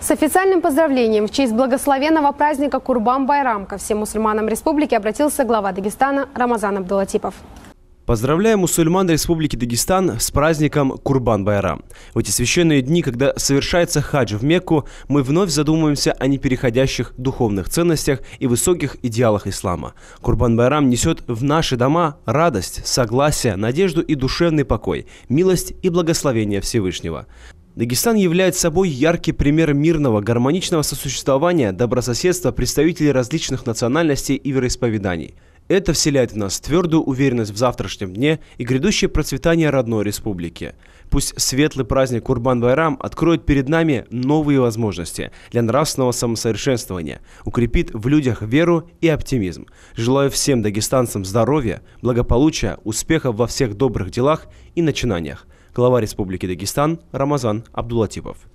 С официальным поздравлением в честь благословенного праздника Курбан-Байрам ко всем мусульманам республики обратился глава Дагестана Рамазан Абдулатипов. Поздравляю мусульман Республики Дагестан с праздником Курбан-Байрам. В эти священные дни, когда совершается хадж в Мекку, мы вновь задумываемся о непереходящих духовных ценностях и высоких идеалах ислама. Курбан-Байрам несет в наши дома радость, согласие, надежду и душевный покой, милость и благословение Всевышнего. Дагестан является собой яркий пример мирного, гармоничного сосуществования, добрососедства представителей различных национальностей и вероисповеданий. Это вселяет в нас твердую уверенность в завтрашнем дне и грядущее процветание родной республики. Пусть светлый праздник Курбан-Байрам откроет перед нами новые возможности для нравственного самосовершенствования, укрепит в людях веру и оптимизм. Желаю всем дагестанцам здоровья, благополучия, успехов во всех добрых делах и начинаниях глава Республики Дагестан Рамазан Абдулатипов.